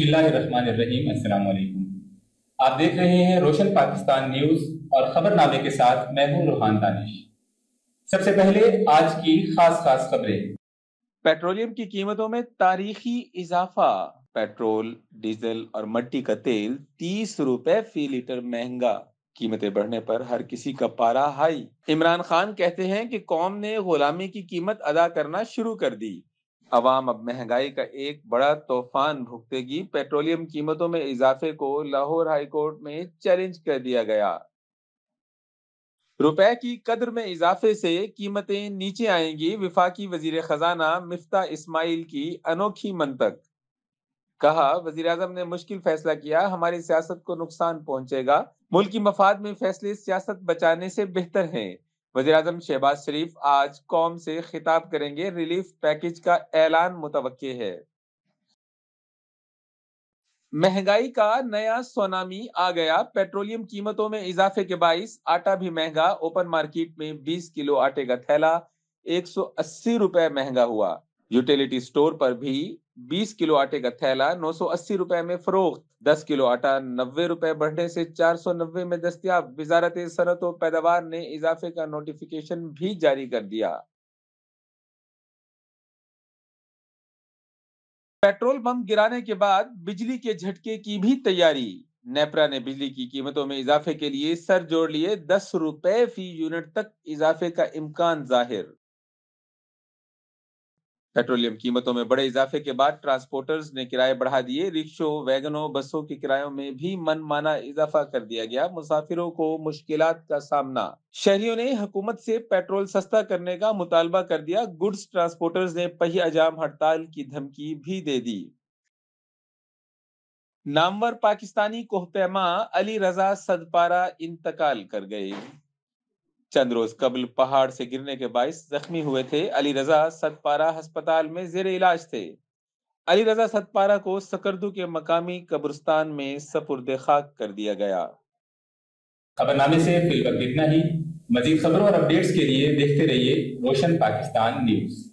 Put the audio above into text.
बिस्मिल्लाहिर्रहमानिर्रहीम अस्सलाम वालेकुम आप देख रहे हैं रोशन पाकिस्तान न्यूज और खबरनामे के साथ मैं हूं रूहान दानिश सबसे पहले आज की खास खास खबरें पेट्रोलियम की कीमतों में तारीखी इजाफा पेट्रोल डीजल और मट्टी का तेल तीस रुपए फी लीटर महंगा कीमतें बढ़ने पर हर किसी का पारा हाई इमरान खान कहते हैं कि कौम ने गुलामी की कीमत अदा करना शुरू कर दी अवाम अब महंगाई का एक बड़ा तूफान भुगतेगी पेट्रोलियम कीमतों में इजाफे को लाहौर हाईकोर्ट में चैलेंज कर दिया गया रुपए की कदर में इजाफे से कीमतें नीचे आएंगी विफाकी वजीर खजाना मिफ्ता इस्माइल की अनोखी मंतक कहा वजीर अजम ने मुश्किल फैसला किया हमारी सियासत को नुकसान पहुंचेगा मुल्क की मफाद में फैसले सियासत बचाने से बेहतर हैं वजी अजम शहबाज शरीफ आज कौम से खिताब करेंगे रिलीफ पैकेज का ऐलान मुतव है महंगाई का नया सोनामी आ गया पेट्रोलियम कीमतों में इजाफे के बाईस आटा भी महंगा ओपन मार्केट में 20 किलो आटे का थैला 180 रुपए महंगा हुआ यूटिलिटी स्टोर पर भी 20 किलो आटे का थैला नौ रुपए में फरोख्त 10 किलो आटा नब्बे रुपए बढ़ने से 490 में दस्तियाब वजारत सनत व पैदावार ने इजाफे का नोटिफिकेशन भी जारी कर दिया पेट्रोल पंप गिराने के बाद बिजली के झटके की भी तैयारी नेपरा ने बिजली की कीमतों में इजाफे के लिए सर जोड़ लिए दस रुपए फी यूनिट तक इजाफे का इम्कान जाहिर पेट्रोलियम कीमतों में बड़े इजाफे के बाद ट्रांसपोर्टर्स ने किराए बढ़ा दिए रिक्शों वैगनों बसों के किरायों में भी मनमाना इजाफा कर दिया गया मुसाफिरों को मुश्किल का सामना शहरियों ने हुकूमत से पेट्रोल सस्ता करने का मुतालबा कर दिया गुड्स ट्रांसपोर्टर्स ने पही अजाम हड़ताल की धमकी भी दे दी नामवर पाकिस्तानी कोहपैमा अली रजा सदपारा इंतकाल कर गए चंद रोज कबल पहाड़ से गिरने के बायस जख्मी हुए थे अली रजा सतपारा अस्पताल में जेर इलाज थे अली रजा सतपारा को सकरदू के मकामी कब्रस्तान में सपुरद खाक कर दिया गया खबरनामे से फिलहाल इतना ही मजीद खबरों और अपडेट्स के लिए देखते रहिए रोशन पाकिस्तान न्यूज